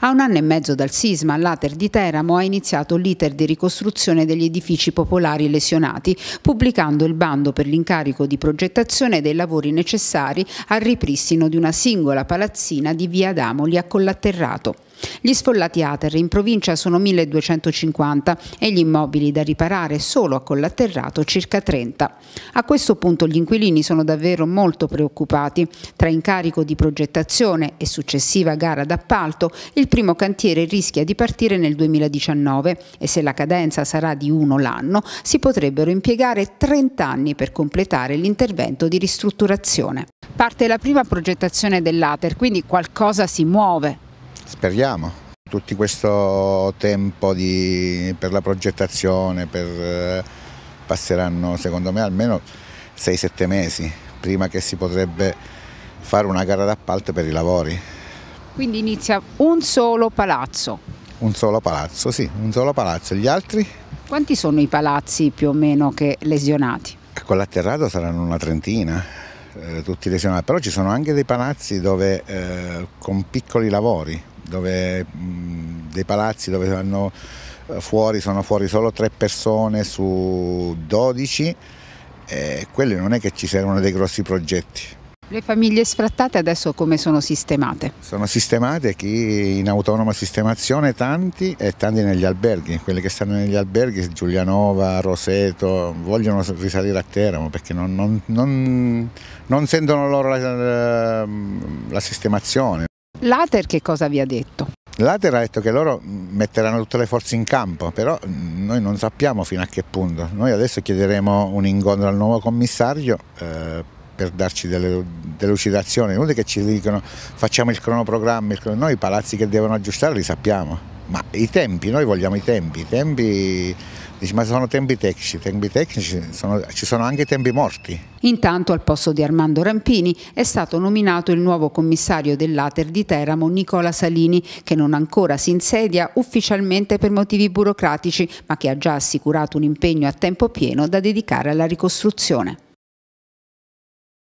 A un anno e mezzo dal sisma, l'Ater di Teramo ha iniziato l'iter di ricostruzione degli edifici popolari lesionati, pubblicando il bando per l'incarico di progettazione dei lavori necessari al ripristino di una singola palazzina di via Damoli a Collatterrato. Gli sfollati ATER in provincia sono 1250 e gli immobili da riparare solo a collaterrato circa 30. A questo punto gli inquilini sono davvero molto preoccupati. Tra incarico di progettazione e successiva gara d'appalto, il primo cantiere rischia di partire nel 2019 e se la cadenza sarà di uno l'anno, si potrebbero impiegare 30 anni per completare l'intervento di ristrutturazione. Parte la prima progettazione dell'ATER, quindi qualcosa si muove. Speriamo. Tutto questo tempo di, per la progettazione per, eh, passeranno secondo me almeno 6-7 mesi prima che si potrebbe fare una gara d'appalto per i lavori. Quindi inizia un solo palazzo? Un solo palazzo, sì, un solo palazzo. Gli altri? Quanti sono i palazzi più o meno che lesionati? Eh, con l'atterrato saranno una trentina, eh, tutti lesionati, però ci sono anche dei palazzi dove, eh, con piccoli lavori, dove, mh, dei palazzi dove hanno, eh, fuori, sono fuori solo tre persone su 12 e quelli non è che ci servono dei grossi progetti. Le famiglie sfrattate adesso come sono sistemate? Sono sistemate chi in autonoma sistemazione tanti e tanti negli alberghi, quelli che stanno negli alberghi, Giulianova, Roseto, vogliono risalire a Teramo perché non, non, non, non sentono loro la, la, la sistemazione. L'Ater che cosa vi ha detto? L'Ater ha detto che loro metteranno tutte le forze in campo, però noi non sappiamo fino a che punto. Noi adesso chiederemo un incontro al nuovo commissario eh, per darci delle delucidazioni. È che ci dicono facciamo il cronoprogramma, noi i palazzi che devono aggiustare li sappiamo. Ma i tempi, noi vogliamo i tempi, i tempi Dici, ma sono tempi tecnici, tempi tecnici sono, ci sono anche i tempi morti. Intanto al posto di Armando Rampini è stato nominato il nuovo commissario dell'Ater di Teramo Nicola Salini che non ancora si insedia ufficialmente per motivi burocratici ma che ha già assicurato un impegno a tempo pieno da dedicare alla ricostruzione.